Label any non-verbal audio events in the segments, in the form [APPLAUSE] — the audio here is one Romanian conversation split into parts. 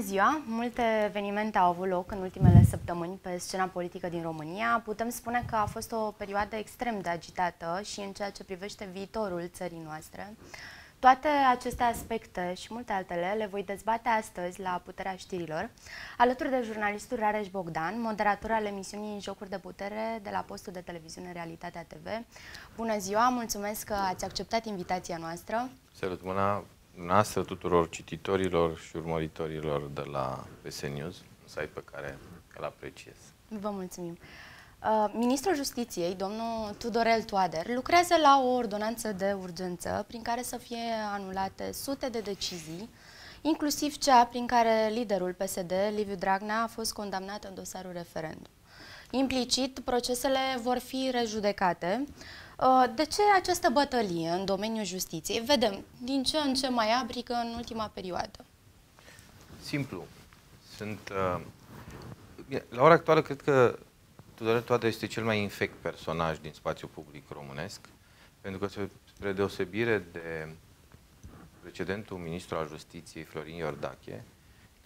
Bună ziua! Multe evenimente au avut loc în ultimele săptămâni pe scena politică din România. Putem spune că a fost o perioadă extrem de agitată și în ceea ce privește viitorul țării noastre. Toate aceste aspecte și multe altele le voi dezbate astăzi la Puterea Știrilor, alături de jurnalistul Rareș Bogdan, moderator al emisiunii Jocuri de Putere de la postul de televiziune Realitatea TV. Bună ziua, mulțumesc că ați acceptat invitația noastră. Salut, Mâna! noastră, tuturor cititorilor și urmăritorilor de la PS News, un site pe care îl apreciez. Vă mulțumim. Uh, Ministrul Justiției, domnul Tudorel Toader, lucrează la o ordonanță de urgență prin care să fie anulate sute de decizii, inclusiv cea prin care liderul PSD, Liviu Dragnea, a fost condamnat în dosarul referendum. Implicit, procesele vor fi rejudecate. Uh, Uh, de ce această bătălie în domeniul justiției? Vedem din ce în ce mai abrică în ultima perioadă. Simplu. Sunt... Uh... La ora actuală, cred că Tudorel Toader este cel mai infect personaj din spațiul public românesc, pentru că, spre deosebire de precedentul ministru al justiției, Florin Iordache,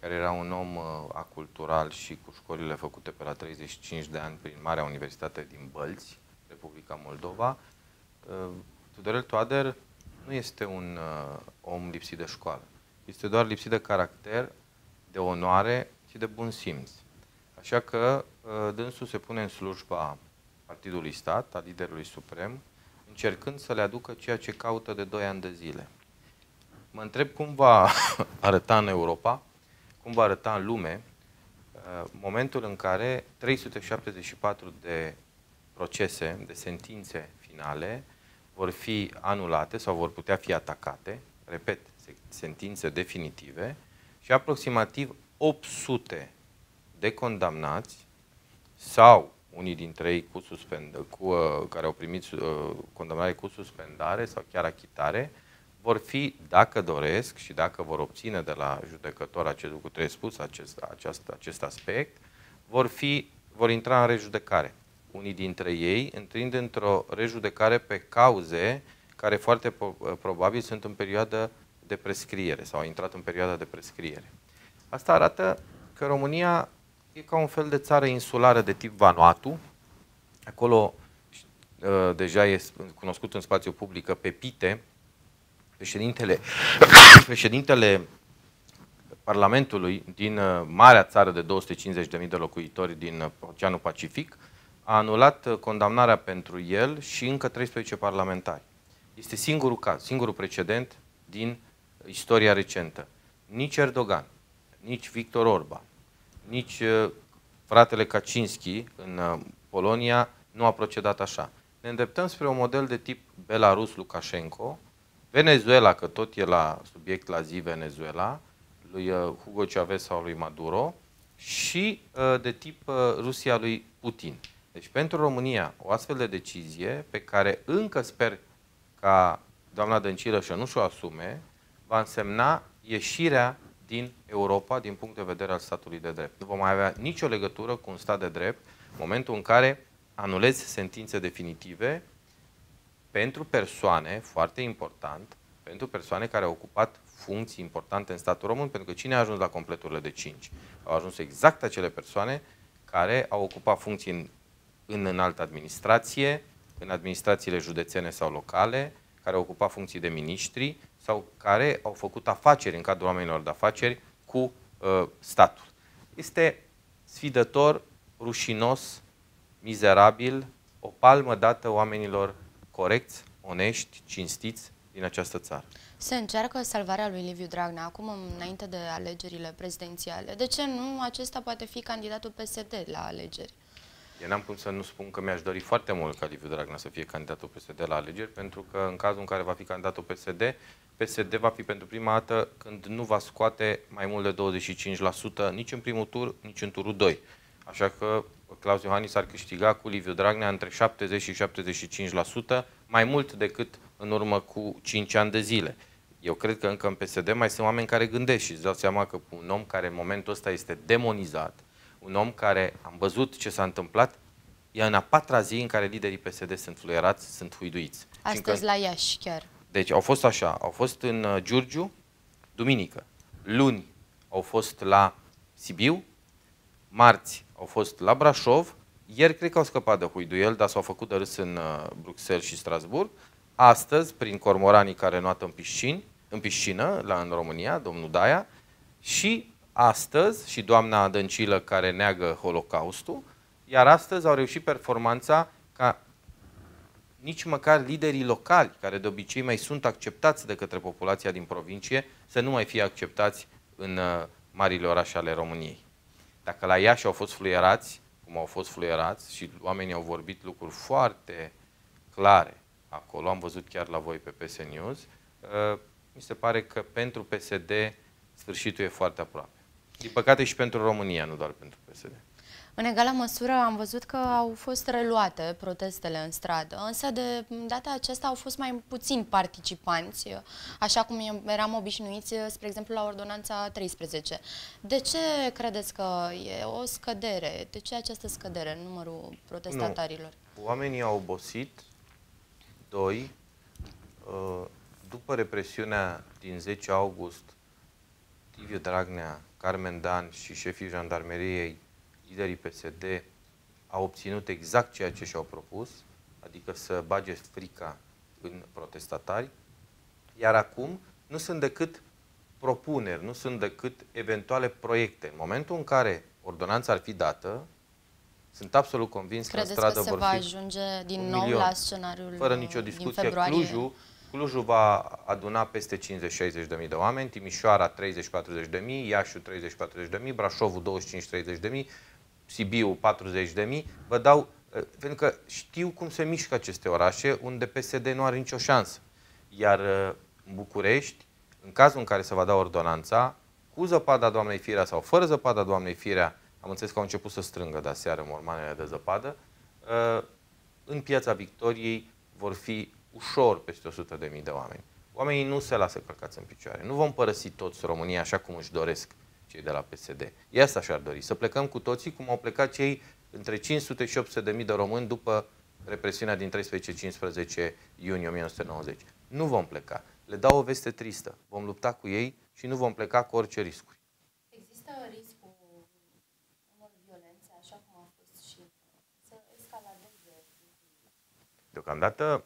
care era un om uh, acultural și cu școlile făcute pe la 35 de ani prin Marea Universitate din Bălți, Republica Moldova. Uh, Tudorel Toader nu este un uh, om lipsit de școală. Este doar lipsit de caracter, de onoare și de bun simț. Așa că uh, dânsul se pune în slujba Partidului Stat, a liderului suprem, încercând să le aducă ceea ce caută de 2 ani de zile. Mă întreb cum va [LAUGHS] arăta în Europa, cum va arăta în lume, momentul în care 374 de procese de sentințe finale vor fi anulate sau vor putea fi atacate, repet, sentințe definitive, și aproximativ 800 de condamnați sau unii dintre ei cu suspend, cu, uh, care au primit uh, condamnare cu suspendare sau chiar achitare, vor fi, dacă doresc și dacă vor obține de la judecător acest lucru, trebuie spus acest, acest, acest aspect, vor, fi, vor intra în rejudecare unii dintre ei, întrind într-o rejudecare pe cauze care foarte eh, probabil sunt în perioadă de prescriere sau au intrat în perioada de prescriere. Asta arată că România e ca un fel de țară insulară de tip Vanuatu. Acolo uh, deja e cunoscut în spațiu public pe Pepite, președintele, [COUGHS] președintele Parlamentului din uh, marea țară de 250.000 de locuitori din Oceanul Pacific, uh, a anulat uh, condamnarea pentru el și încă 13 parlamentari. Este singurul caz, singurul precedent din istoria recentă. Nici Erdogan, nici Victor Orban, nici uh, fratele Kaczynski în uh, Polonia nu a procedat așa. Ne îndreptăm spre un model de tip Belarus-Lukashenko, Venezuela, că tot e la subiect la zi Venezuela, lui Hugo Chavez sau lui Maduro, și de tip Rusia lui Putin. Deci pentru România, o astfel de decizie, pe care încă sper ca doamna Dăncilă să nu și-o asume, va însemna ieșirea din Europa din punct de vedere al statului de drept. Nu vom mai avea nicio legătură cu un stat de drept în momentul în care anulezi sentințe definitive pentru persoane, foarte important, pentru persoane care au ocupat funcții importante în statul român, pentru că cine a ajuns la completurile de 5? Au ajuns exact acele persoane care au ocupat funcții în în înaltă administrație, în administrațiile județene sau locale, care au ocupat funcții de miniștri sau care au făcut afaceri în cadrul oamenilor de afaceri cu uh, statul. Este sfidător, rușinos, mizerabil, o palmă dată oamenilor corecți, onești, cinstiți din această țară. Se încearcă salvarea lui Liviu Dragnea acum, înainte de alegerile prezidențiale. De ce nu? Acesta poate fi candidatul PSD la alegeri. Eu n-am cum să nu spun că mi-aș dori foarte mult ca Liviu Dragnea să fie candidatul PSD la alegeri, pentru că în cazul în care va fi candidatul PSD, PSD va fi pentru prima dată când nu va scoate mai mult de 25% nici în primul tur, nici în turul 2. Așa că Claus Iohannis ar câștiga cu Liviu Dragnea între 70 și 75%, mai mult decât în urmă cu 5 ani de zile. Eu cred că încă în PSD mai sunt oameni care gândesc și îți dau seama că un om care în momentul ăsta este demonizat, un om care am văzut ce s-a întâmplat, e în a patra zi în care liderii PSD sunt fluierați, sunt huiduiți. Astăzi încă... la Iași chiar. Deci au fost așa, au fost în uh, Giurgiu, duminică, luni au fost la Sibiu, marți au fost la Brașov, ieri cred că au scăpat de huiduiel, dar s-au făcut de râs în uh, Bruxelles și Strasburg, astăzi prin cormoranii care nuată în, în piscină la, în România, domnul Daia, și astăzi și doamna Dăncilă care neagă Holocaustul, iar astăzi au reușit performanța ca nici măcar liderii locali, care de obicei mai sunt acceptați de către populația din provincie, să nu mai fie acceptați în uh, marile orașe ale României. Dacă la Iași au fost fluierați, cum au fost fluierați și oamenii au vorbit lucruri foarte clare acolo, am văzut chiar la voi pe PS News, uh, mi se pare că pentru PSD sfârșitul e foarte aproape. Din păcate și pentru România, nu doar pentru PSD. În egală măsură am văzut că au fost reluate protestele în stradă, însă de data aceasta au fost mai puțini participanți, așa cum eram obișnuiți, spre exemplu, la ordonanța 13. De ce credeți că e o scădere? De ce această scădere în numărul protestatarilor? Nu. Oamenii au obosit. Doi, uh, după represiunea din 10 august, Liviu Dragnea Carmen Dan și șefii jandarmeriei, liderii PSD, au obținut exact ceea ce și-au propus, adică să bage frica în protestatari, iar acum nu sunt decât propuneri, nu sunt decât eventuale proiecte. În momentul în care ordonanța ar fi dată, sunt absolut convins Credeți că în stradă că se vor va fi ajunge din nou milion, la scenariul Fără nicio discuție, Clujul Clujul va aduna peste 50-60 de mii de oameni, Timișoara 30-40 de mii, Iașiul 30-40 de mii, Brașovul 25-30 de mii, Sibiu 40 de mii. Vă dau, eh, pentru că știu cum se mișcă aceste orașe unde PSD nu are nicio șansă. Iar eh, în București, în cazul în care se va da ordonanța, cu zăpada Doamnei Firea sau fără zăpada Doamnei Firea, am înțeles că au început să strângă de aseară mormanele de zăpadă, eh, în piața Victoriei vor fi ușor peste 100.000 de de oameni. Oamenii nu se lasă călcați în picioare. Nu vom părăsi toți România așa cum își doresc cei de la PSD. E asta și-ar dori. Să plecăm cu toții cum au plecat cei între 500 și 800 de mii de români după represiunea din 13-15 iunie 1990. Nu vom pleca. Le dau o veste tristă. Vom lupta cu ei și nu vom pleca cu orice riscuri. Există riscul unor violențe, așa cum a fost și să escaladeze? Deocamdată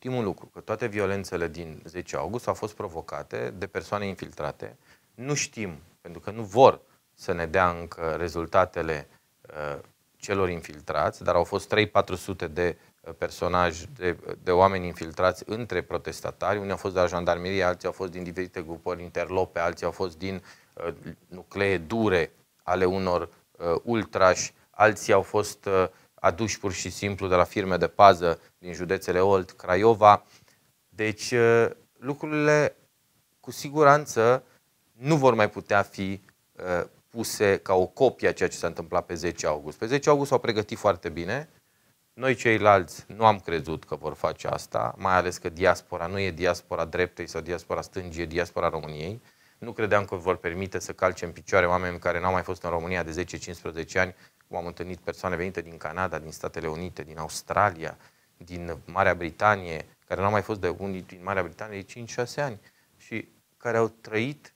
știm un lucru, că toate violențele din 10 august au fost provocate de persoane infiltrate. Nu știm, pentru că nu vor să ne dea încă rezultatele uh, celor infiltrați, dar au fost 3-400 de uh, personaj, de, de oameni infiltrați între protestatari. Unii au fost de la jandarmerie, alții au fost din diferite grupări interlope, alții au fost din uh, nuclee dure ale unor uh, ultrași, alții au fost uh, aduși pur și simplu de la firme de pază din județele Olt, Craiova. Deci uh, lucrurile cu siguranță nu vor mai putea fi uh, puse ca o copie a ceea ce s-a întâmplat pe 10 august. Pe 10 august s-au pregătit foarte bine. Noi ceilalți nu am crezut că vor face asta, mai ales că diaspora nu e diaspora dreptei sau diaspora stângii, e diaspora României. Nu credeam că vor permite să calce în picioare oameni care n-au mai fost în România de 10-15 ani, cum am întâlnit persoane venite din Canada, din Statele Unite, din Australia, din Marea Britanie, care n-au mai fost de unii din Marea Britanie de 5-6 ani și care au trăit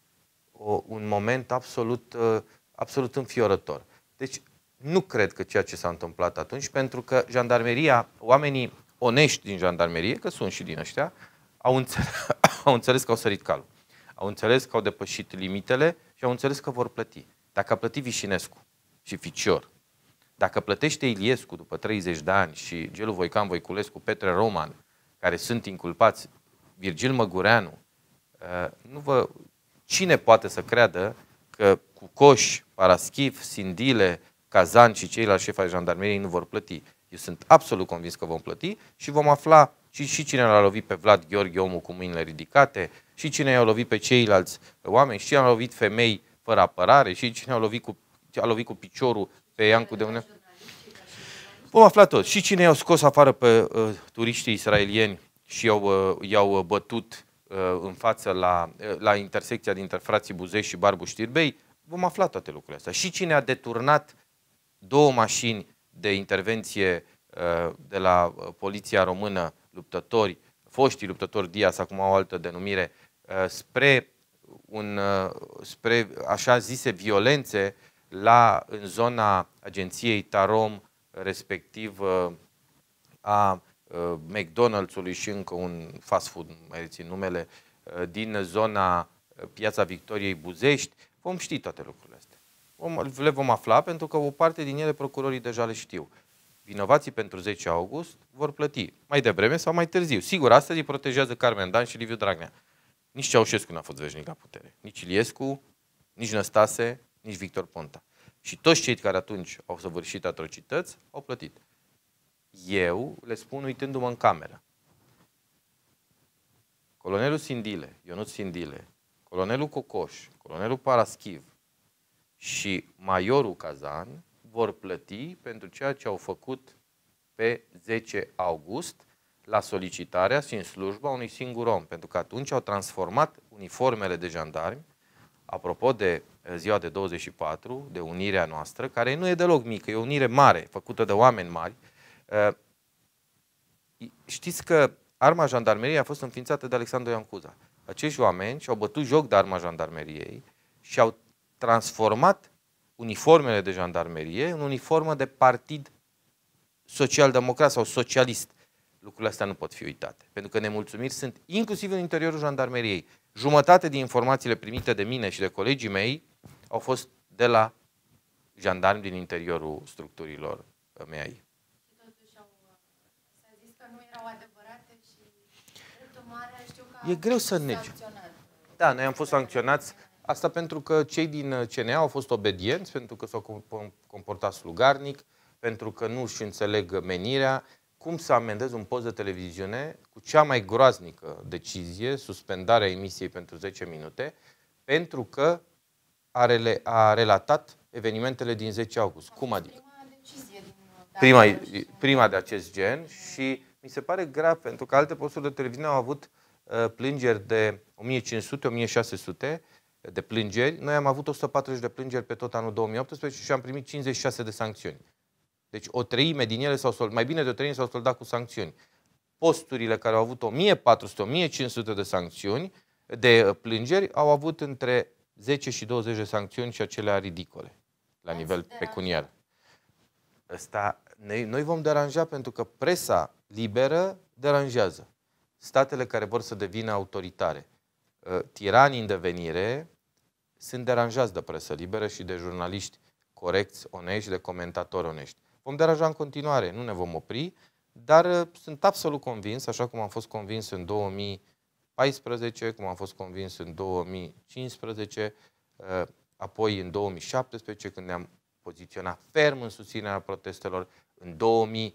o, un moment absolut, uh, absolut înfiorător. Deci nu cred că ceea ce s-a întâmplat atunci, pentru că jandarmeria, oamenii onești din jandarmerie, că sunt și din ăștia, au înțeles, [COUGHS] au înțeles că au sărit calul. Au înțeles că au depășit limitele și au înțeles că vor plăti. Dacă a plătit Vișinescu și Ficior dacă plătește Iliescu după 30 de ani și Gelu Voican Voiculescu, Petre Roman, care sunt inculpați, Virgil Măgureanu, uh, nu vă... Cine poate să creadă că cu coș, Paraschif, Sindile, Cazan și ceilalți șefi ai jandarmeriei nu vor plăti? Eu sunt absolut convins că vom plăti și vom afla și, și cine l-a lovit pe Vlad Gheorghe, omul cu mâinile ridicate, și cine i-a lovit pe ceilalți oameni, și cine a lovit femei fără apărare, și cine a lovit cu, a lovit cu piciorul pe Iancu de Dumnezeu. Vom afla tot. Și cine i-au scos afară pe uh, turiștii israelieni și i-au, uh, i-au uh, bătut uh, în față la, uh, la intersecția dintre frații Buzei și Barbu Știrbei, vom afla toate lucrurile astea. Și cine a deturnat două mașini de intervenție uh, de la uh, poliția română, luptători, foștii luptători Dias, acum o altă denumire, uh, spre, un, uh, spre așa zise violențe uh, la, în zona agenției Tarom, respectiv uh, a uh, McDonald's-ului și încă un fast food, mai rețin numele, uh, din zona Piața Victoriei Buzești, vom ști toate lucrurile astea. Vom, le vom afla pentru că o parte din ele procurorii deja le știu. Vinovații pentru 10 august vor plăti mai devreme sau mai târziu. Sigur, astăzi îi protejează Carmen Dan și Liviu Dragnea. Nici Ceaușescu n-a fost veșnic la putere. Nici Iliescu, nici Năstase, nici Victor Ponta. Și toți cei care atunci au săvârșit atrocități au plătit. Eu le spun uitându-mă în cameră. Colonelul Sindile, Ionut Sindile, colonelul Cocoș, colonelul Paraschiv și majorul Cazan vor plăti pentru ceea ce au făcut pe 10 august la solicitarea și în slujba unui singur om, pentru că atunci au transformat uniformele de jandarmi, apropo de Eh, ziua de 24, de unirea noastră, care nu e deloc mică, e o unire mare, făcută de oameni mari. Eh, știți că arma jandarmeriei a fost înființată de Alexandru Iancuza Acești oameni și-au bătut joc de arma jandarmeriei și au transformat uniformele de jandarmerie în uniformă de partid social-democrat sau socialist. Lucrurile astea nu pot fi uitate, pentru că nemulțumiri sunt inclusiv în interiorul jandarmeriei. Jumătate din informațiile primite de mine și de colegii mei au fost de la jandarmi din interiorul structurilor mei. E greu să negi. Da, noi am fost sancționați. Asta pentru că cei din CNA au fost obedienți, pentru că s-au comportat slugarnic, pentru că nu își înțeleg menirea. Cum să amendez un post de televiziune cu cea mai groaznică decizie, suspendarea emisiei pentru 10 minute, pentru că a, rele, a relatat evenimentele din 10 august. Cum adică? Prima, prima de acest gen și mi se pare grav pentru că alte posturi de televiziune au avut uh, plângeri de 1500-1600 de plângeri. Noi am avut 140 de plângeri pe tot anul 2018 și am primit 56 de sancțiuni. Deci o treime din ele s-au soldat, mai bine de o treime s-au soldat cu sancțiuni. Posturile care au avut 1400-1500 de sancțiuni, de uh, plângeri, au avut între 10 și 20 de sancțiuni și acelea ridicole, la Azi nivel pecuniar. Asta, noi, noi vom deranja pentru că presa liberă deranjează. Statele care vor să devină autoritare, ă, tirani în devenire, sunt deranjați de presă liberă și de jurnaliști corecți, onești, de comentatori onești. Vom deranja în continuare, nu ne vom opri, dar ă, sunt absolut convins, așa cum am fost convins în 2000 2014, cum am fost convins în 2015, uh, apoi în 2017, când ne-am poziționat ferm în susținerea protestelor, în 2012-2013,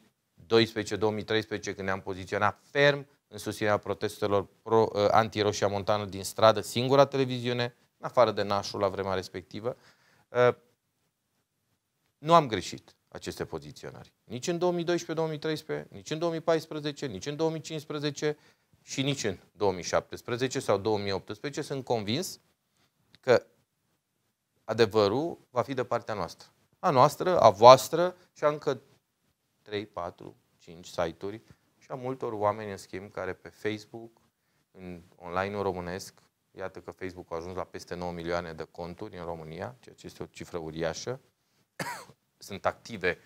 când ne-am poziționat ferm în susținerea protestelor pro, uh, anti-Roșia Montană din stradă, singura televiziune, în afară de nașul la vremea respectivă, uh, nu am greșit aceste poziționări. Nici în 2012-2013, nici în 2014, nici în 2015, și nici în 2017 sau 2018, sunt convins că adevărul va fi de partea noastră. A noastră, a voastră și a încă 3, 4, 5 site-uri și a multor oameni, în schimb, care pe Facebook, în online-ul românesc, iată că Facebook a ajuns la peste 9 milioane de conturi în România, ceea ce este o cifră uriașă. [COUGHS] Sunt active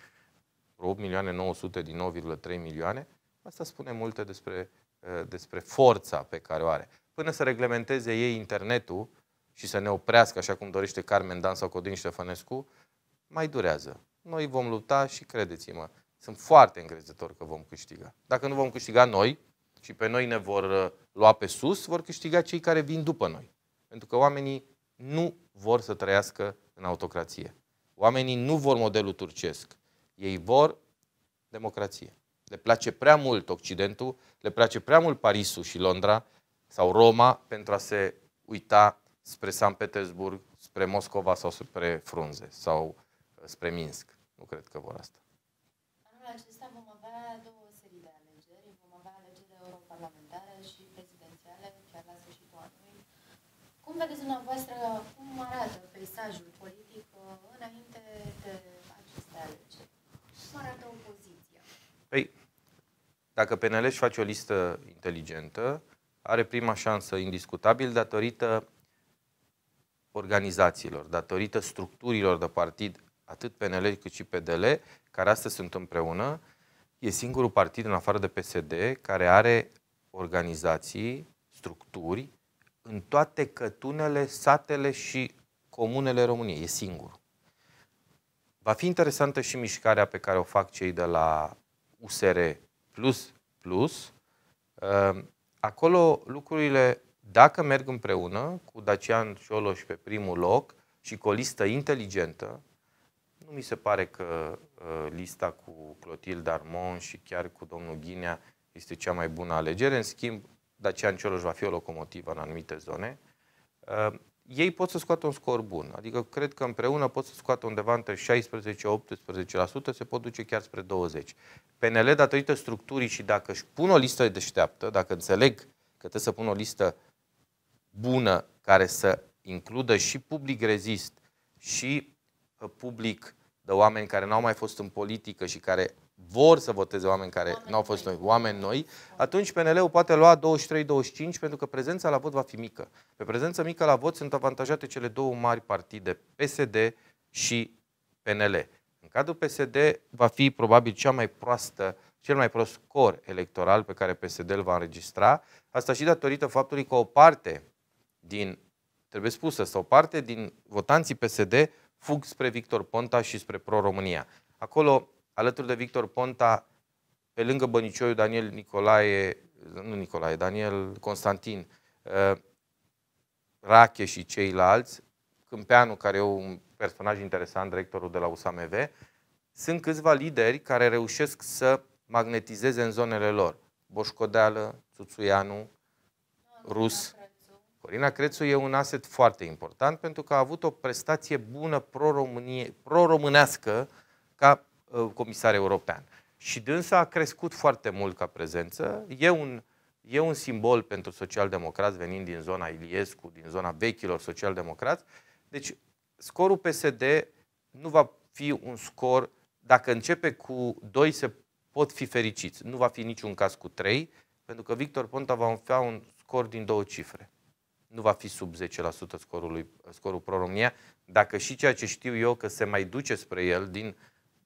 8 milioane 900 din 9,3 milioane. Asta spune multe despre Uh, despre forța pe care o are. Până să reglementeze ei internetul și să ne oprească, așa cum dorește Carmen Dan sau Codin Ștefănescu, mai durează. Noi vom lupta și credeți-mă, sunt foarte încrezător că vom câștiga. Dacă nu vom câștiga noi și pe noi ne vor uh, lua pe sus, vor câștiga cei care vin după noi. Pentru că oamenii nu vor să trăiască în autocrație. Oamenii nu vor modelul turcesc. Ei vor democrație. Le place prea mult Occidentul, le place prea mult Parisul și Londra sau Roma pentru a se uita spre San Petersburg, spre Moscova sau spre Frunze sau uh, spre Minsk. Nu cred că vor asta. Anul acesta vom avea două serii de alegeri. Vom avea alegeri europarlamentare și prezidențiale chiar la sfârșitul anului. Cum vedeți dumneavoastră, cum arată peisajul politic uh, înainte de aceste alegeri? Cum arată opoziția? Păi, dacă PNL își face o listă inteligentă, are prima șansă indiscutabil datorită organizațiilor, datorită structurilor de partid, atât PNL cât și PDL, care astăzi sunt împreună. E singurul partid, în afară de PSD, care are organizații, structuri, în toate cătunele, satele și comunele României. E singur. Va fi interesantă și mișcarea pe care o fac cei de la USR plus, plus, uh, acolo lucrurile, dacă merg împreună cu Dacian Cioloș pe primul loc și cu o listă inteligentă, nu mi se pare că uh, lista cu Clotil Darmon și chiar cu domnul Ghinea este cea mai bună alegere. În schimb, Dacian Cioloș va fi o locomotivă în anumite zone. Uh, ei pot să scoată un scor bun. Adică cred că împreună pot să scoată undeva între 16-18%, se pot duce chiar spre 20%. PNL, datorită structurii și dacă își pun o listă deșteaptă, dacă înțeleg că trebuie să pun o listă bună care să includă și public rezist și uh, public de oameni care n-au mai fost în politică și care vor să voteze oameni care nu au fost noi, oameni noi, atunci PNL-ul poate lua 23-25 pentru că prezența la vot va fi mică. Pe prezență mică la vot sunt avantajate cele două mari partide, PSD și PNL. În cadrul PSD va fi probabil cea mai proastă, cel mai prost scor electoral pe care PSD îl va înregistra. Asta și datorită faptului că o parte din, trebuie spusă, sau o parte din votanții PSD fug spre Victor Ponta și spre Pro-România. Acolo alături de Victor Ponta, pe lângă Bănicioiu, Daniel Nicolae, nu Nicolae, Daniel Constantin, uh, Rache și ceilalți, Câmpeanu, care e un personaj interesant, directorul de la USAMV, sunt câțiva lideri care reușesc să magnetizeze în zonele lor. Boșcodeală, Tuțuianu, Rus. Corina Crețu e un aset foarte important pentru că a avut o prestație bună pro-românească pro, pro ca Uh, comisar european. Și dânsa a crescut foarte mult ca prezență. E un, e un simbol pentru socialdemocrați venind din zona Iliescu, din zona vechilor socialdemocrați. Deci scorul PSD nu va fi un scor, dacă începe cu 2 se pot fi fericiți. Nu va fi niciun caz cu 3, pentru că Victor Ponta va avea un scor din două cifre. Nu va fi sub 10% scorul, lui, scorul Pro-România, dacă și ceea ce știu eu că se mai duce spre el din uh,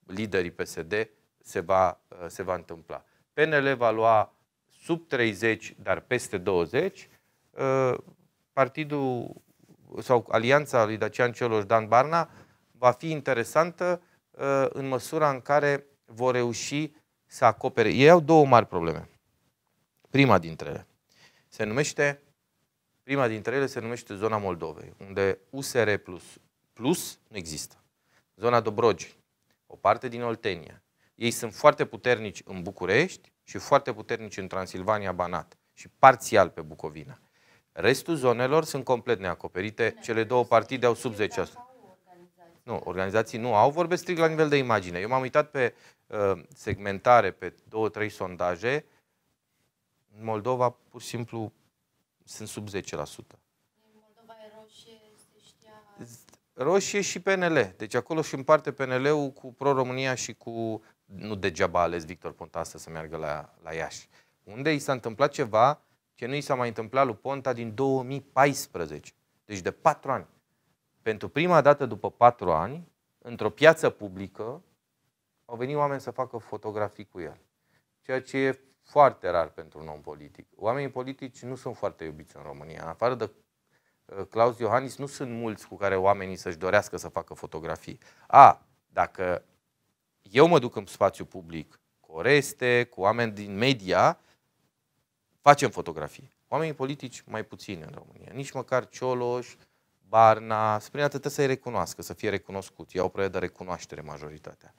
liderii PSD se va, uh, se va întâmpla. PNL va lua sub 30, dar peste 20. Uh, partidul sau alianța lui Dacian Cioloș Dan Barna va fi interesantă uh, în măsura în care vor reuși să acopere. Ei au două mari probleme. Prima dintre ele se numește prima dintre ele se numește zona Moldovei, unde USR plus plus nu există. Zona Dobrogei, o parte din Oltenia. Ei sunt foarte puternici în București și foarte puternici în Transilvania Banat și parțial pe Bucovina. Restul zonelor sunt complet neacoperite. Da. Cele două partide au sub 10%. Nu, organizații nu au, vorbesc strict la nivel de imagine. Eu m-am uitat pe uh, segmentare, pe două, trei sondaje. În Moldova, pur și simplu, sunt sub 10%. Roșie și PNL. Deci acolo și împarte PNL-ul cu Pro-România și cu... Nu degeaba a ales Victor Ponta să se meargă la, la Iași. Unde i s-a întâmplat ceva ce nu i s-a mai întâmplat lui Ponta din 2014. Deci de patru ani. Pentru prima dată după patru ani, într-o piață publică, au venit oameni să facă fotografii cu el. Ceea ce e foarte rar pentru un om politic. Oamenii politici nu sunt foarte iubiți în România, afară de Eh, Claus Iohannis nu sunt mulți cu care oamenii să-și dorească să facă fotografii. A, dacă eu mă duc în spațiu public cu oreste, cu oameni din media, facem fotografii. Oamenii politici mai puțini în România. Nici măcar Cioloș, Barna, spre atât să-i recunoască, să fie recunoscuți. Iau proiect de recunoaștere majoritatea.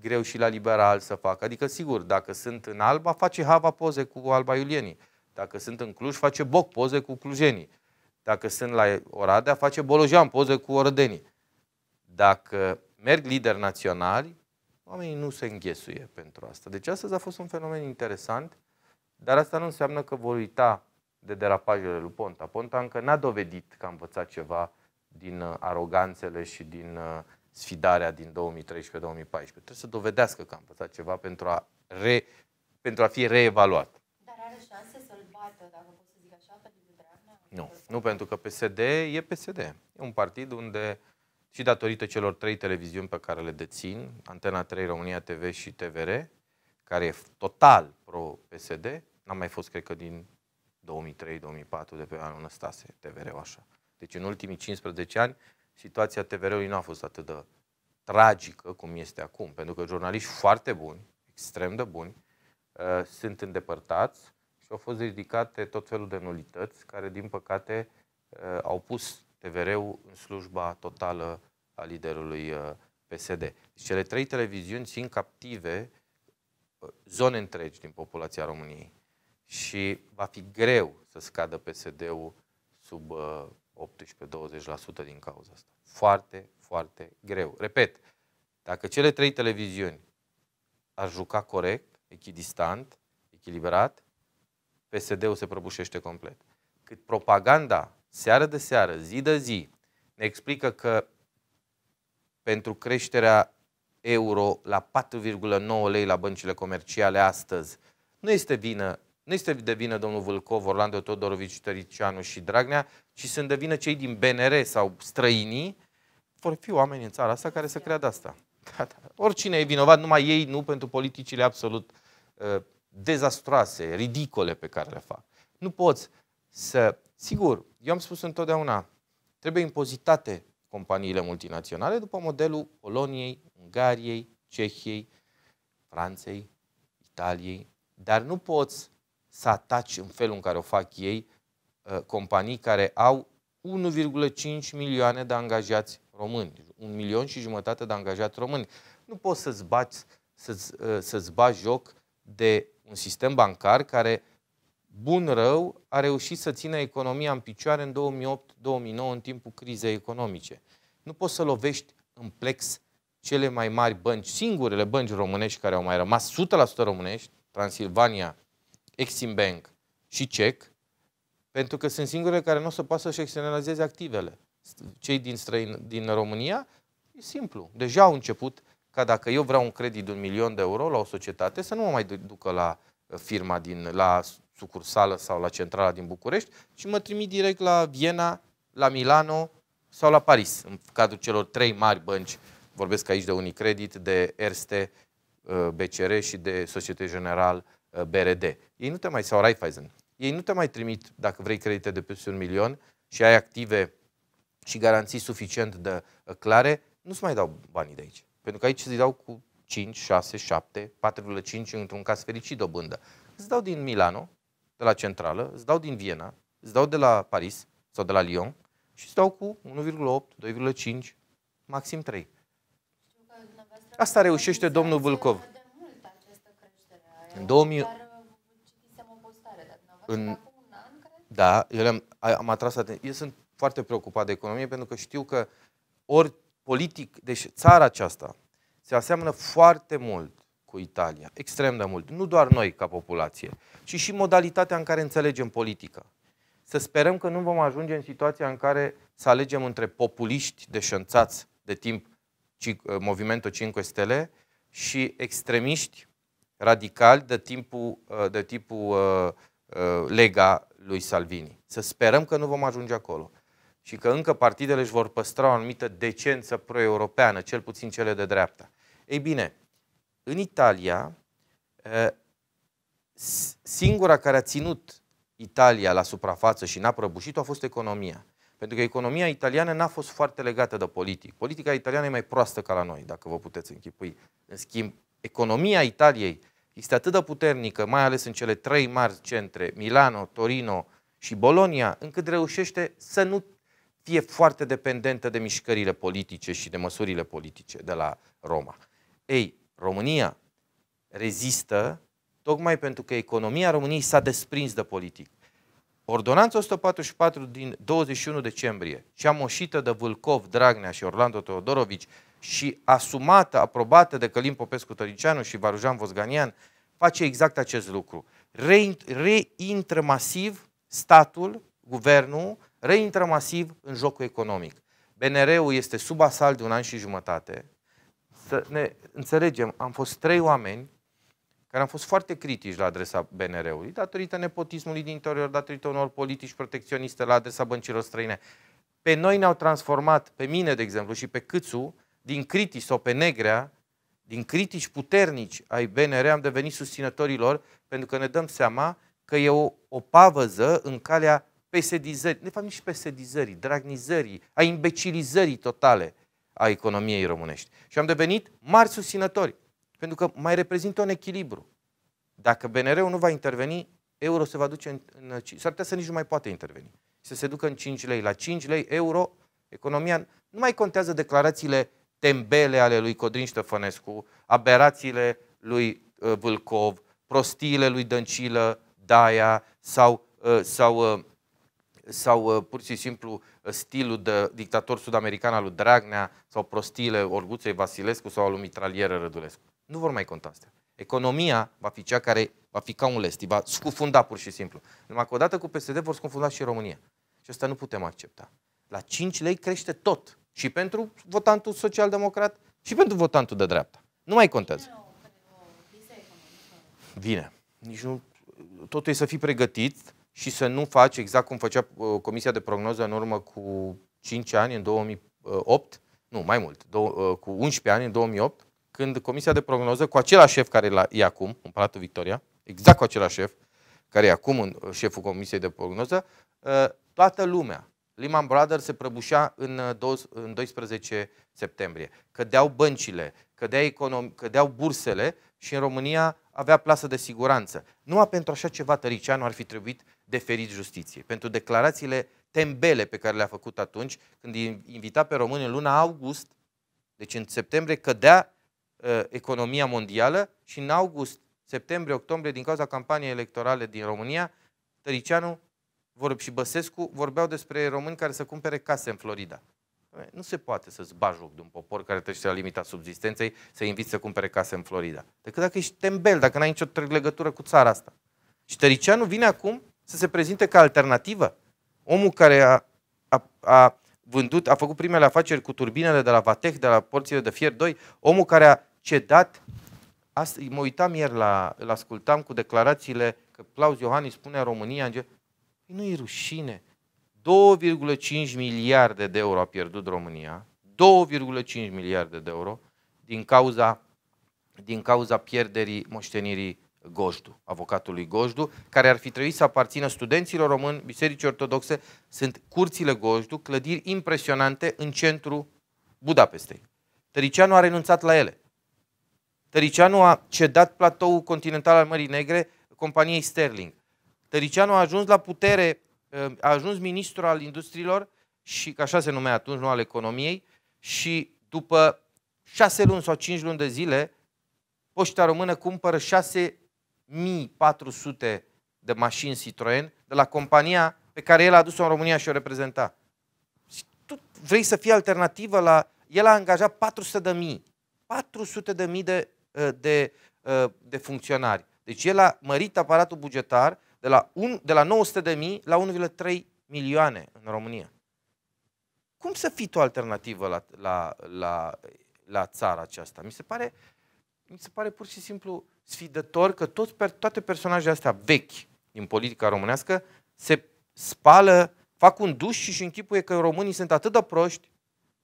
Greu și la liberal să facă. Adică, sigur, dacă sunt în Alba, face Hava poze cu alba iulienii. Dacă sunt în Cluj, face Boc poze cu clujenii dacă sunt la Oradea, face Bolojan poză cu orădenii. Dacă merg lideri naționali, oamenii nu se înghesuie pentru asta. Deci astăzi a fost un fenomen interesant, dar asta nu înseamnă că vor uita de derapajele lui Ponta. Ponta încă n-a dovedit că a învățat ceva din uh, aroganțele și din uh, sfidarea din 2013-2014. Trebuie să dovedească că a învățat ceva pentru a, re, pentru a fi reevaluat. Dar are șanse să-l bată dacă nu, nu pentru că PSD e PSD. E un partid unde și datorită celor trei televiziuni pe care le dețin, Antena 3, România TV și TVR, care e total pro-PSD, n a mai fost, cred că, din 2003-2004, de pe anul Năstase, TVR-ul așa. Deci în ultimii 15 ani, situația TVR-ului nu a fost atât de tragică cum este acum, pentru că jurnaliști foarte buni, extrem de buni, uh, sunt îndepărtați și au fost ridicate tot felul de nulități care, din păcate, uh, au pus TVR-ul în slujba totală a liderului uh, PSD. Și deci cele trei televiziuni țin captive uh, zone întregi din populația României și va fi greu să scadă PSD-ul sub 18-20% din cauza asta. Foarte, foarte greu. Repet, dacă cele trei televiziuni ar juca corect, echidistant, echilibrat, PSD-ul se prăbușește complet. Cât propaganda, seară de seară, zi de zi, ne explică că pentru creșterea euro la 4,9 lei la băncile comerciale astăzi, nu este vină nu este de vină domnul Vâlcov, Orlando Todorovici, Tăricianu și Dragnea, ci sunt de vină cei din BNR sau străinii, vor fi oameni în țara asta care să creadă asta. Da, da. Oricine e vinovat, numai ei nu, pentru politicile absolut uh, dezastroase, ridicole pe care le fac. Nu poți să... Sigur, eu am spus întotdeauna, trebuie impozitate companiile multinaționale după modelul Poloniei, Ungariei, Cehiei, Franței, Italiei, dar nu poți să ataci în felul în care o fac ei uh, companii care au 1,5 milioane de angajați români, un milion și jumătate de angajați români. Nu poți să-ți bați, să-ți, uh, să-ți joc de un sistem bancar care, bun rău, a reușit să țină economia în picioare în 2008-2009, în timpul crizei economice. Nu poți să lovești în plex cele mai mari bănci, singurele bănci românești care au mai rămas 100% românești, Transilvania, Exim Bank și CEC, pentru că sunt singurele care nu o să poată să-și externalizeze activele. Cei din, străin, din România, e simplu, deja au început ca dacă eu vreau un credit de un milion de euro la o societate, să nu mă mai ducă la uh, firma din, la sucursală sau la centrala din București, ci mă trimit direct la Viena, la Milano sau la Paris, în cadrul celor trei mari bănci, vorbesc aici de Unicredit, de Erste, uh, BCR și de Societe General uh, BRD. Ei nu te mai, sau Raiffeisen, ei nu te mai trimit, dacă vrei credite de peste un milion și ai active și garanții suficient de clare, nu-ți mai dau banii de aici. Pentru că aici îți dau cu 5, 6, 7, 4,5 într-un caz fericit dobândă. Îți dau din Milano, de la centrală, îți dau din Viena, îți dau de la Paris sau de la Lyon și îți dau cu 1,8, 2,5, maxim 3. Asta reușește domnul Vâlcov. În 2000... Uh, În... Da, eu am, am atras atenție. Eu sunt foarte preocupat de economie pentru că știu că ori politic, deci țara aceasta se aseamănă foarte mult cu Italia, extrem de mult. Nu doar noi ca populație, ci și modalitatea în care înțelegem politica. Să sperăm că nu vom ajunge în situația în care să alegem între populiști deșănțați de timp eh, Movimentul 5 Stele și extremiști radicali de, timpul, eh, de tipul eh, Lega lui Salvini. Să sperăm că nu vom ajunge acolo și că încă partidele își vor păstra o anumită decență pro-europeană, cel puțin cele de dreapta. Ei bine, în Italia, singura care a ținut Italia la suprafață și n-a prăbușit-o a fost economia. Pentru că economia italiană n-a fost foarte legată de politic. Politica italiană e mai proastă ca la noi, dacă vă puteți închipui. În schimb, economia Italiei este atât de puternică, mai ales în cele trei mari centre, Milano, Torino și Bologna, încât reușește să nu fie foarte dependentă de mișcările politice și de măsurile politice de la Roma. Ei, România rezistă tocmai pentru că economia României s-a desprins de politic. Ordonanța 144 din 21 decembrie, cea moșită de Vâlcov, Dragnea și Orlando Teodorovici și asumată, aprobată de Călim Popescu Tăricianu și Varujan Vosganian, face exact acest lucru. Reintră masiv statul, guvernul, reintră masiv în jocul economic. BNR-ul este sub asalt de un an și jumătate. Să ne înțelegem, am fost trei oameni care am fost foarte critici la adresa BNR-ului, datorită nepotismului din interior, datorită unor politici protecționiste la adresa băncilor străine. Pe noi ne-au transformat, pe mine, de exemplu, și pe Câțu, din critici sau pe Negrea, din critici puternici ai BNR, am devenit susținătorilor lor, pentru că ne dăm seama că e o, o pavăză în calea pesedizării, de fapt nici pesedizării, dragnizării, a imbecilizării totale a economiei românești. Și am devenit mari susținători, pentru că mai reprezintă un echilibru. Dacă BNR-ul nu va interveni, euro se va duce în, în s-ar putea să nici nu mai poate interveni. Să se ducă în 5 lei. La 5 lei euro, economia nu mai contează declarațiile tembele ale lui Codrin Ștefănescu, aberațiile lui uh, Vâlcov, prostiile lui Dăncilă, Daia sau, uh, sau uh, sau pur și simplu stilul de dictator sud-american al lui Dragnea sau prostiile Orguței Vasilescu sau al lui Mitralieră Rădulescu. Nu vor mai conta astea. Economia va fi cea care va fi ca un lest, va scufunda pur și simplu. Numai că odată cu PSD vor scufunda și România. Și asta nu putem accepta. La 5 lei crește tot. Și pentru votantul social-democrat și pentru votantul de dreapta. Nu mai contează. Bine. Nici nu, totul e să fii pregătit și să nu faci exact cum făcea uh, Comisia de Prognoză în urmă cu 5 ani, în 2008, nu, mai mult, uh, cu 11 ani, în 2008, când Comisia de Prognoză, cu același șef care e acum, în Palatul Victoria, exact cu același șef, care e acum în uh, șeful Comisiei de Prognoză, toată lumea, Lehman Brothers se prăbușea în, 12 septembrie. Cădeau băncile, cădea economi- cădeau bursele și în România avea plasă de siguranță. Numai pentru așa ceva Tăricianu ar fi trebuit de ferit justiție, pentru declarațiile tembele pe care le-a făcut atunci, când invita pe români în luna august, deci în septembrie cădea uh, economia mondială și în august, septembrie, octombrie, din cauza campaniei electorale din România, Tăricianu vorb și Băsescu vorbeau despre români care să cumpere case în Florida. Nu se poate să-ți bagi joc de un popor care trece la limita subzistenței să-i inviți să cumpere case în Florida. Decât dacă ești tembel, dacă n-ai nicio legătură cu țara asta. Și Tăricianu vine acum să se prezinte ca alternativă. Omul care a, a, a vândut, a făcut primele afaceri cu turbinele de la Vatech, de la porțile de fier 2, omul care a cedat, asta, mă uitam ieri la, îl ascultam cu declarațiile că Claus Iohannis spune România, păi nu e rușine, 2,5 miliarde de euro a pierdut România, 2,5 miliarde de euro din cauza, din cauza pierderii moștenirii Gojdu, avocatului Gojdu, care ar fi trebuit să aparțină studenților români, bisericii ortodoxe, sunt curțile Gojdu, clădiri impresionante în centrul Budapestei. Tăricianu a renunțat la ele. Tăricianu a cedat platoul continental al Mării Negre companiei Sterling. Tăricianu a ajuns la putere, a ajuns ministru al industriilor și, că așa se numea atunci, nu al economiei, și după șase luni sau cinci luni de zile, Poșta Română cumpără șase 1400 de mașini Citroen de la compania pe care el a adus-o în România și o reprezenta. Și tu vrei să fii alternativă la... El a angajat 400 de mii. 400 de mii de, uh, de, uh, de funcționari. Deci el a mărit aparatul bugetar de la, un, de la 900 de mii la 1,3 milioane în România. Cum să fii tu alternativă la, la, la, la țara aceasta? Mi se pare, mi se pare pur și simplu sfidător că toți, toate personajele astea vechi din politica românească se spală, fac un duș și își închipuie că românii sunt atât de proști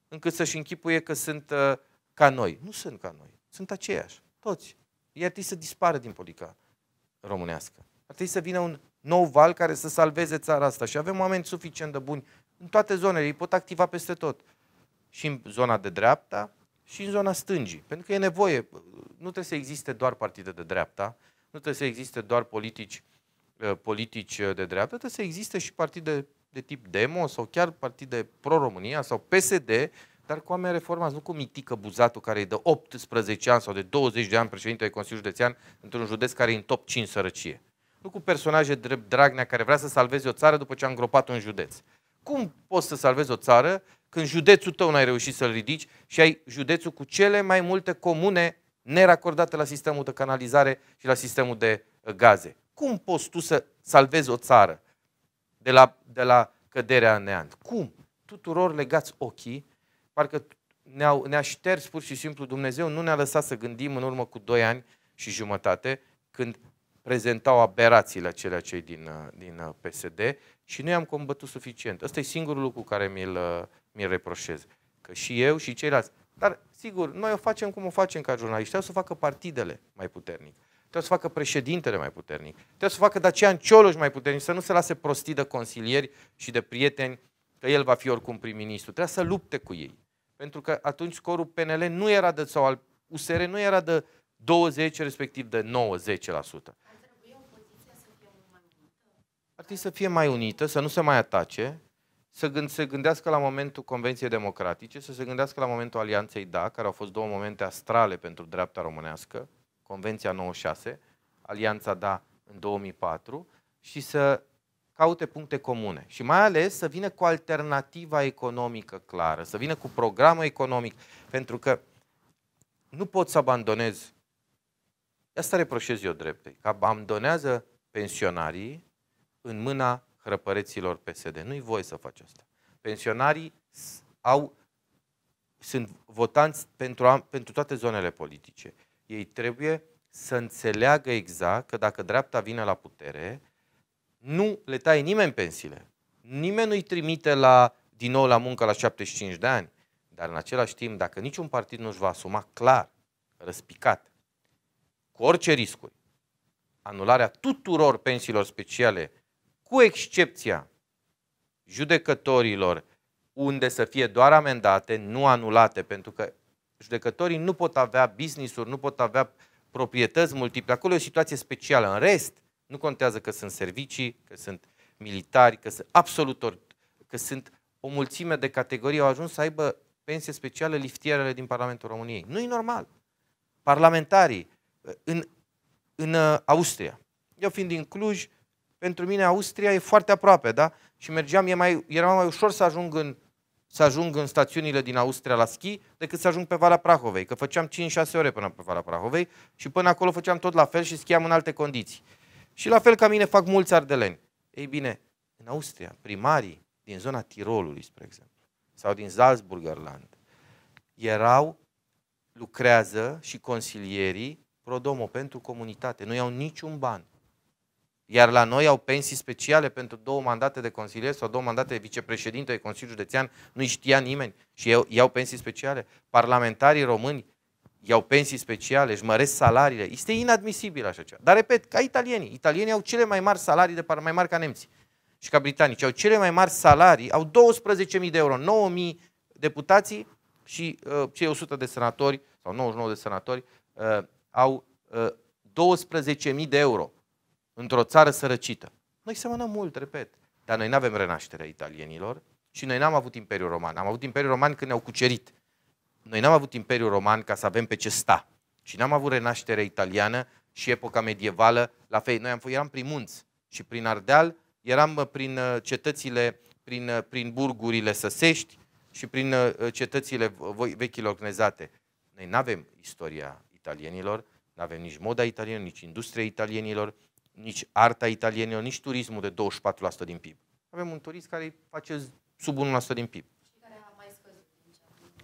încât să-și închipuie că sunt uh, ca noi. Nu sunt ca noi, sunt aceiași, toți. Ei trebuie să dispară din politica românească. Ar trebui să vină un nou val care să salveze țara asta și avem oameni suficient de buni în toate zonele, îi pot activa peste tot. Și în zona de dreapta, și în zona stângii. Pentru că e nevoie, nu trebuie să existe doar partide de dreapta, nu trebuie să existe doar politici, uh, politici uh, de dreapta, trebuie să existe și partide de tip demo sau chiar partide pro-România sau PSD, dar cu oameni reformați, nu cu Mitică buzatul care e de 18 ani sau de 20 de ani președinte ai Consiliului Județean într-un județ care e în top 5 sărăcie. Nu cu personaje drept Dragnea care vrea să salveze o țară după ce a îngropat un județ. Cum poți să salvezi o țară când județul tău n-ai reușit să-l ridici și ai județul cu cele mai multe comune neracordate la sistemul de canalizare și la sistemul de uh, gaze. Cum poți tu să salvezi o țară de la, de la căderea neant? Cum? Tuturor legați ochii, parcă ne-au, ne șters pur și simplu Dumnezeu, nu ne-a lăsat să gândim în urmă cu doi ani și jumătate, când prezentau aberațiile acelea cei din, uh, din uh, PSD și nu i-am combătut suficient. Ăsta e singurul lucru care mi-l mi-l reproșez. Că și eu și ceilalți. Dar, sigur, noi o facem cum o facem ca jurnaliști. Trebuie să facă partidele mai puternic. Trebuie să facă președintele mai puternic. Trebuie să facă Dacian Cioloș mai puternic. Să nu se lase prostii de consilieri și de prieteni că el va fi oricum prim-ministru. Trebuie să lupte cu ei. Pentru că atunci scorul PNL nu era de, sau al USR nu era de 20, respectiv de 90%. Ar trebui să fie mai unită, să nu se mai atace, să gând, se gândească la momentul Convenției Democratice, să se gândească la momentul Alianței DA, care au fost două momente astrale pentru dreapta românească, Convenția 96, Alianța DA în 2004, și să caute puncte comune și mai ales să vină cu alternativa economică clară, să vină cu programul economic, pentru că nu pot să abandonez, asta reproșez eu dreptei, că abandonează pensionarii în mâna hrăpăreților PSD. Nu-i voie să faci asta. Pensionarii au, sunt votanți pentru, a, pentru toate zonele politice. Ei trebuie să înțeleagă exact că dacă dreapta vine la putere, nu le taie nimeni pensiile. Nimeni nu-i trimite la, din nou la muncă la 75 de ani. Dar în același timp, dacă niciun partid nu-și va asuma clar, răspicat, cu orice riscuri, anularea tuturor pensiilor speciale cu excepția judecătorilor unde să fie doar amendate, nu anulate, pentru că judecătorii nu pot avea business-uri, nu pot avea proprietăți multiple. Acolo e o situație specială. În rest, nu contează că sunt servicii, că sunt militari, că sunt absolutori, că sunt o mulțime de categorii, au ajuns să aibă pensie specială liftierele din Parlamentul României. Nu e normal. Parlamentarii în, în uh, Austria, eu fiind din Cluj, pentru mine Austria e foarte aproape, da? Și mergeam, e mai, era mai ușor să ajung în să ajung în stațiunile din Austria la schi decât să ajung pe Valea Prahovei, că făceam 5-6 ore până pe Valea Prahovei și până acolo făceam tot la fel și schiam în alte condiții. Și la fel ca mine fac mulți ardeleni. Ei bine, în Austria, primarii din zona Tirolului, spre exemplu, sau din Salzburgerland, erau, lucrează și consilierii prodomo pentru comunitate, nu iau niciun ban. Iar la noi au pensii speciale pentru două mandate de consilier sau două mandate de vicepreședinte de Consiliul Județean. Nu-i știa nimeni și iau, iau pensii speciale. Parlamentarii români iau pensii speciale, își măresc salariile. Este inadmisibil așa ceva. Dar repet, ca italienii. Italienii au cele mai mari salarii, de mai mari ca nemții și ca britanici. Au cele mai mari salarii, au 12.000 de euro, 9.000 deputații și uh, cei 100 de senatori sau 99 de senatori uh, au uh, 12.000 de euro într-o țară sărăcită. Noi semănăm mult, repet, dar noi nu avem renașterea italienilor și noi n-am avut Imperiul Roman. Am avut Imperiul Roman când ne-au cucerit. Noi n-am avut Imperiul Roman ca să avem pe ce sta. Și n-am avut renașterea italiană și epoca medievală la fel. Noi am, eram prin munți și prin Ardeal, eram uh, prin uh, cetățile, prin, uh, prin burgurile săsești și prin cetățile vechilor cnezate. Noi nu avem istoria italienilor, nu avem nici moda italiană, nici industria italienilor, nici arta italiană, nici turismul de 24% din PIB. Avem un turist care face sub 1% din PIB.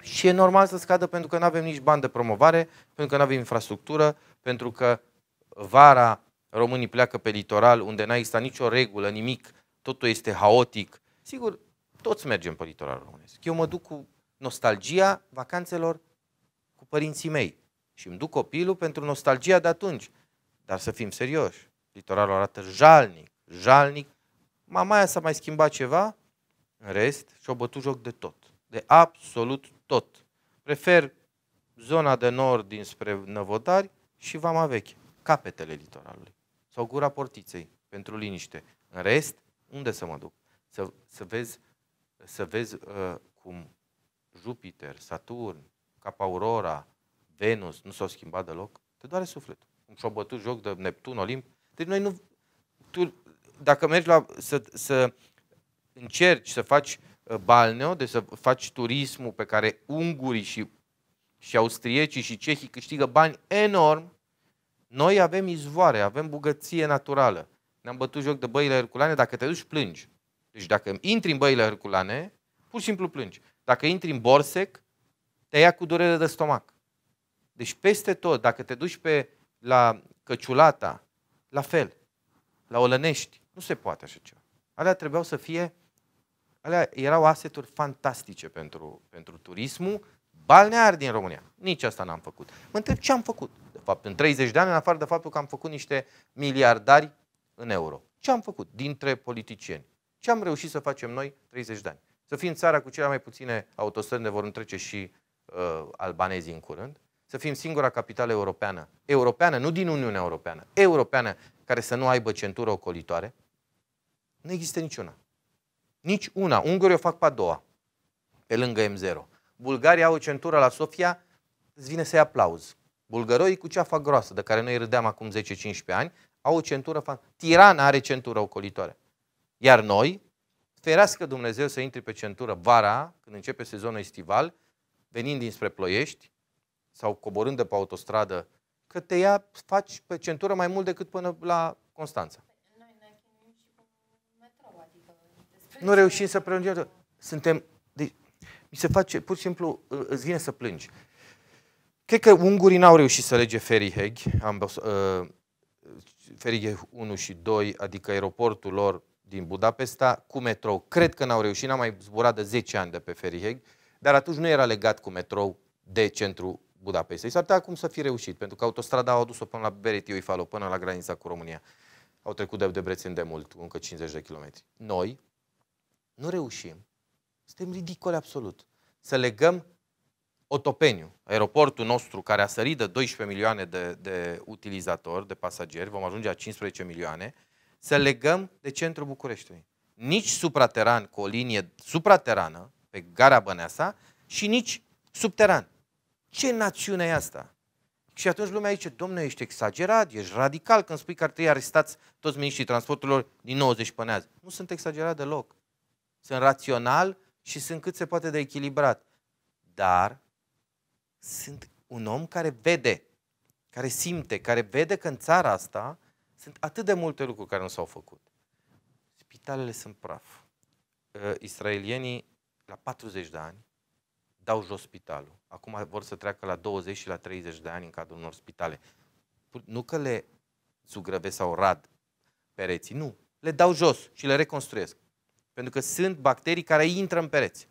Și e normal să scadă pentru că nu avem nici bani de promovare, pentru că nu avem infrastructură, pentru că vara românii pleacă pe litoral unde n-a existat nicio regulă, nimic, totul este haotic. Sigur, toți mergem pe litoral românesc. Eu mă duc cu nostalgia vacanțelor cu părinții mei și îmi duc copilul pentru nostalgia de atunci. Dar să fim serioși, Litoralul arată jalnic, jalnic. Mamaia s-a mai schimbat ceva, în rest, și-au bătut joc de tot. De absolut tot. Prefer zona de nord dinspre Năvodari și Vama Veche, capetele litoralului sau gura portiței pentru liniște. În rest, unde să mă duc? Să, să vezi, să vezi uh, cum Jupiter, Saturn, Cap Aurora, Venus nu s-au schimbat deloc? Te doare sufletul. Cum și-au bătut joc de Neptun, Olimp, deci noi nu... Tu, dacă mergi la, să, să încerci să faci uh, balneo, de deci să faci turismul pe care ungurii și, și austriecii și cehii câștigă bani enorm, noi avem izvoare, avem bugăție naturală. Ne-am bătut joc de băile herculane, dacă te duci, plângi. Deci dacă intri în băile herculane, pur și simplu plângi. Dacă intri în borsec, te ia cu durere de stomac. Deci peste tot, dacă te duci pe, la Căciulata, la fel, la Olănești, nu se poate așa ceva. Alea trebuiau să fie, alea erau aseturi fantastice pentru, pentru turismul balnear din România. Nici asta n-am făcut. Mă întreb ce am făcut, de fapt, în 30 de ani, în afară de faptul că am făcut niște miliardari în euro. Ce am făcut dintre politicieni? Ce am reușit să facem noi 30 de ani? Să fim țara cu cele mai puține autostrăzi, ne vor întrece și uh, albanezii în curând, să fim singura capitală europeană, europeană, nu din Uniunea Europeană, europeană, care să nu aibă centură ocolitoare? Nu există niciuna. Nici una. Ungurii o fac pe a doua, pe lângă M0. Bulgaria au o centură la Sofia, îți vine să-i aplauz. Bulgăroii cu ceafa groasă, de care noi râdeam acum 10-15 ani, au o centură. fa- Tirana are centură ocolitoare. Iar noi, ferească Dumnezeu să intri pe centură vara, când începe sezonul estival, venind dinspre Ploiești, sau coborând de pe autostradă, că te ia, faci pe centură mai mult decât până la Constanța. Adică nu reușim să prelungim. Suntem, deci, mi se face, pur și simplu, îți vine să plângi. Cred că ungurii n-au reușit să lege Ferihag, ambos, uh, Ferihag 1 și 2, adică aeroportul lor din Budapesta, cu metrou. Cred că n-au reușit, n-am mai zburat de 10 ani de pe Ferihag, dar atunci nu era legat cu metrou de centru Budapestei. S-ar putea acum să fi reușit, pentru că autostrada a adus-o până la Beretiu, Ifalo, până la granița cu România. Au trecut de Debrețin de mult, încă 50 de kilometri. Noi nu reușim. Suntem ridicoli absolut. Să legăm Otopeniu, aeroportul nostru care a sărit de 12 milioane de, de utilizatori, de pasageri, vom ajunge la 15 milioane, să legăm de centrul Bucureștiului. Nici suprateran cu o linie supraterană pe Gara Băneasa și nici subteran. Ce națiune e asta? Și atunci lumea zice, domnule, ești exagerat, ești radical când spui că ar trebui arestați toți miniștrii transporturilor din 90 până azi. Nu sunt exagerat deloc. Sunt rațional și sunt cât se poate de echilibrat. Dar sunt un om care vede, care simte, care vede că în țara asta sunt atât de multe lucruri care nu s-au făcut. Spitalele sunt praf. Uh, israelienii, la 40 de ani, dau jos spitalul. Acum vor să treacă la 20 și la 30 de ani în cadrul unor spitale. Nu că le sugrăvesc sau rad pereții, nu. Le dau jos și le reconstruiesc. Pentru că sunt bacterii care intră în pereți.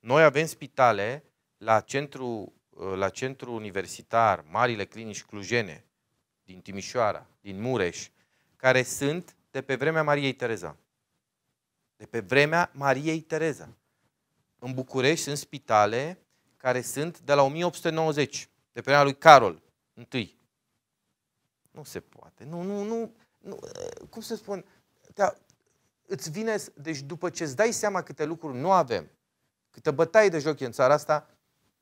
Noi avem spitale la centru, la centru universitar, marile clinici clujene, din Timișoara, din Mureș, care sunt de pe vremea Mariei Tereza. De pe vremea Mariei Tereza în București sunt spitale care sunt de la 1890, de pe lui Carol I. Nu se poate. Nu, nu, nu. nu eh, cum să spun? Da, îți vine, deci după ce îți dai seama câte lucruri nu avem, câte bătaie de joc e în țara asta,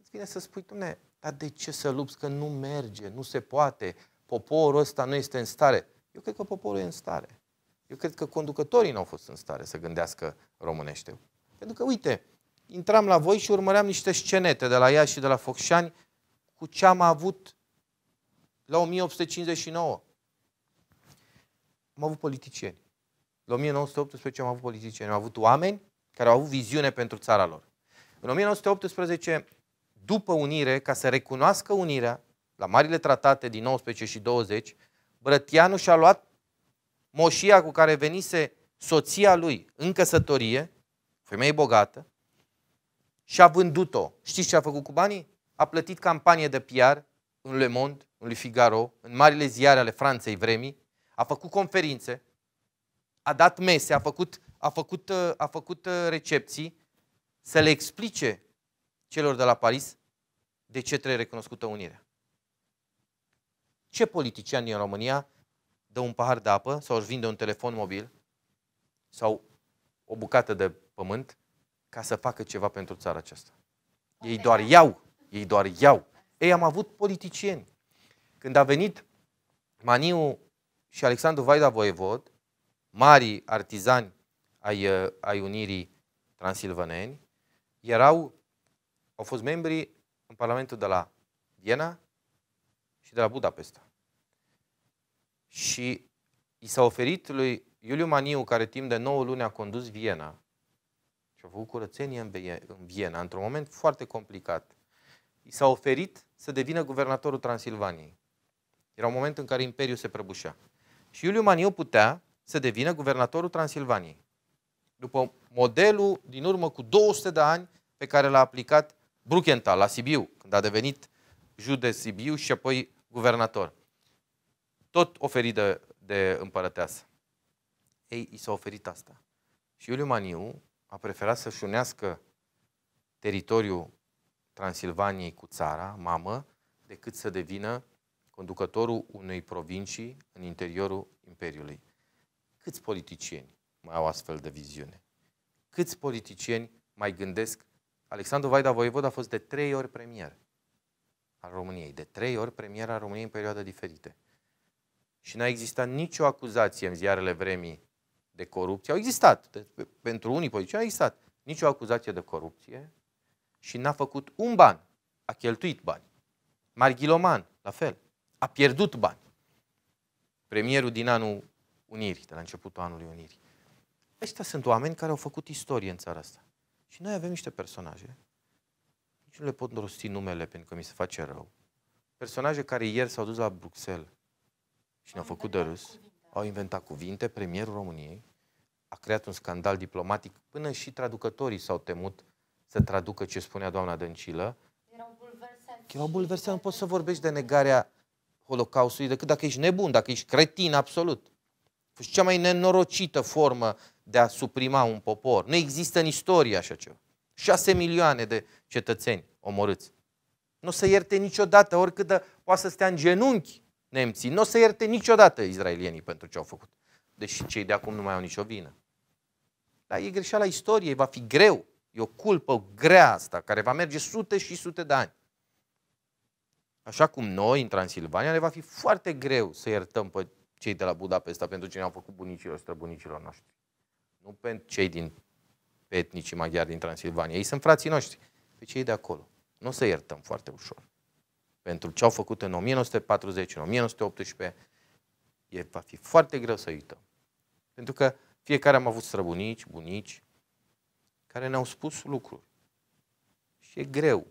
îți vine să spui, domne, dar de ce să lupți că nu merge, nu se poate, poporul ăsta nu este în stare. Eu cred că poporul e în stare. Eu cred că conducătorii nu au fost în stare să gândească românește. Pentru că, uite, intram la voi și urmăream niște scenete de la ea și de la Focșani cu ce am avut la 1859. Am avut politicieni. La 1918 am avut politicieni. Am avut oameni care au avut viziune pentru țara lor. În 1918, după unire, ca să recunoască unirea, la marile tratate din 19 și 20, Brătianu și-a luat moșia cu care venise soția lui în căsătorie, femeie bogată, și a vândut-o. Știți ce a făcut cu banii? A plătit campanie de PR în Le Monde, în Le Figaro, în marile ziare ale Franței vremii, a făcut conferințe, a dat mese, a făcut, a făcut, a făcut uh, recepții să le explice celor de la Paris de ce trebuie recunoscută unirea. Ce politician din România dă un pahar de apă sau își vinde un telefon mobil sau o bucată de pământ ca să facă ceva pentru țara aceasta. Ei doar iau, ei doar iau. Ei, am avut politicieni. Când a venit Maniu și Alexandru Vaida Voievod, mari artizani ai, uh, ai Unirii Transilvaneni, erau, au fost membri în Parlamentul de la Viena și de la Budapesta. Și i s-a oferit lui Iuliu Maniu, care timp de 9 luni a condus Viena, și a făcut curățenie în, în Viena, într-un moment foarte complicat. I s-a oferit să devină guvernatorul Transilvaniei. Era un moment în care imperiul se prăbușea. Și Iuliu Maniu putea să devină guvernatorul Transilvaniei. După modelul din urmă cu 200 de ani pe care l-a aplicat Bruchenta la Sibiu, când a devenit județ Sibiu și apoi guvernator. Tot oferit de, de împărăteasă. Ei, i s-a oferit asta. Și Iuliu Maniu a preferat să-și unească teritoriul Transilvaniei cu țara, mamă, decât să devină conducătorul unei provincii în interiorul Imperiului. Câți politicieni mai au astfel de viziune? Câți politicieni mai gândesc? Alexandru Vaida Voievod a fost de trei ori premier al României, de trei ori premier al României în perioade diferite. Și n-a existat nicio acuzație în ziarele vremii de corupție. Au existat. De, pentru unii politicieni a existat nicio acuzație de corupție și n-a făcut un ban. A cheltuit bani. Marghiloman, la fel. A pierdut bani. Premierul din anul Unirii, de la începutul anului Unirii. Ăștia sunt oameni care au făcut istorie în țara asta. Și noi avem niște personaje, nici nu le pot rosti numele pentru că mi se face rău, personaje care ieri s-au dus la Bruxelles și ne-au făcut de râs au inventat cuvinte, premierul României a creat un scandal diplomatic, până și traducătorii s-au temut să traducă ce spunea doamna Dăncilă. Erau bulversați. Erau nu poți să vorbești de negarea Holocaustului decât dacă ești nebun, dacă ești cretin absolut. A fost cea mai nenorocită formă de a suprima un popor. Nu există în istorie așa ceva. Șase milioane de cetățeni omorâți. Nu se ierte niciodată, oricât de poate să stea în genunchi nemții, nu o să ierte niciodată izraelienii pentru ce au făcut. Deși cei de acum nu mai au nicio vină. Dar e greșeala istoriei, va fi greu. E o culpă grea asta, care va merge sute și sute de ani. Așa cum noi, în Transilvania, ne va fi foarte greu să iertăm pe cei de la Budapesta pentru ce ne-au făcut bunicilor, străbunicilor noștri. Nu pentru cei din etnicii maghiari din Transilvania. Ei sunt frații noștri. Pe cei de acolo. Nu o să iertăm foarte ușor pentru ce au făcut în 1940, în 1918, e, va fi foarte greu să uităm. Pentru că fiecare am avut străbunici, bunici, care ne-au spus lucruri. Și e greu.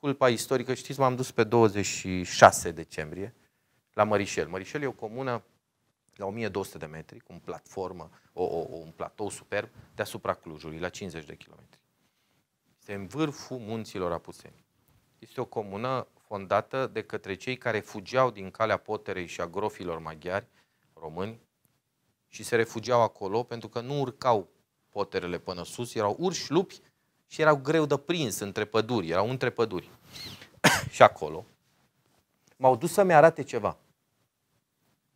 Culpa istorică, știți, m-am dus pe 26 decembrie la Mărișel. Mărișel e o comună la 1200 de metri, cu un platformă, o, o, un platou superb deasupra Clujului, la 50 de kilometri. Este în vârful munților Apuseni. Este o comună fondată de către cei care fugeau din calea poterei și a grofilor maghiari români și se refugiau acolo pentru că nu urcau poterele până sus, erau urși, lupi și erau greu de prins între păduri, erau între păduri. [COUGHS] și acolo m-au dus să-mi arate ceva.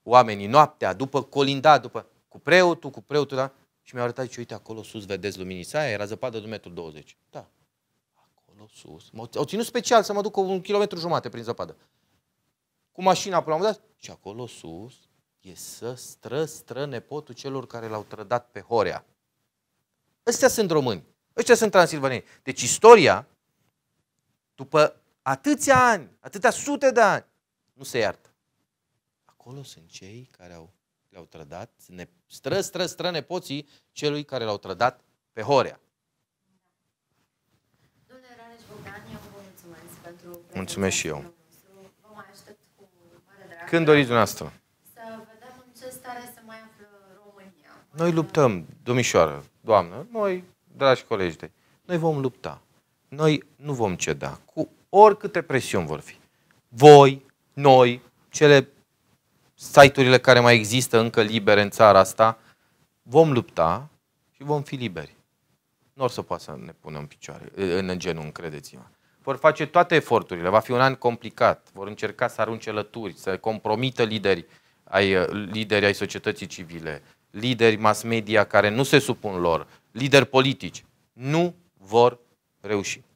Oamenii, noaptea, după colinda, după cu preotul, cu preotul, da? Și mi-au arătat, și uite, acolo sus vedeți luminița aia, era zăpadă de 1,20 m. Da, zăpadă, sus. au ținut special să mă duc un kilometru jumate prin zăpadă. Cu mașina până la un dat. Și acolo sus e să stră, stră nepotul celor care l-au trădat pe Horea. Ăstea sunt români. Ăștia sunt transilvaneni. Deci istoria, după atâția ani, atâtea sute de ani, nu se iartă. Acolo sunt cei care au, le-au trădat, stră, stră, stră nepoții celui care l-au trădat pe Horea. Mulțumesc și eu. Când doriți dumneavoastră? Să vedem în ce stare se mai află România. Noi luptăm, domnișoară, doamnă, noi, dragi colegi de, noi vom lupta. Noi nu vom ceda, cu oricâte presiuni vor fi. Voi, noi, cele site-urile care mai există încă libere în țara asta, vom lupta și vom fi liberi. Nu o să poată să ne punem în picioare, în genunchi, credeți-mă vor face toate eforturile. Va fi un an complicat. Vor încerca să arunce lături, să compromită lideri ai, uh, lideri ai societății civile, lideri mass media care nu se supun lor, lideri politici. Nu vor reuși.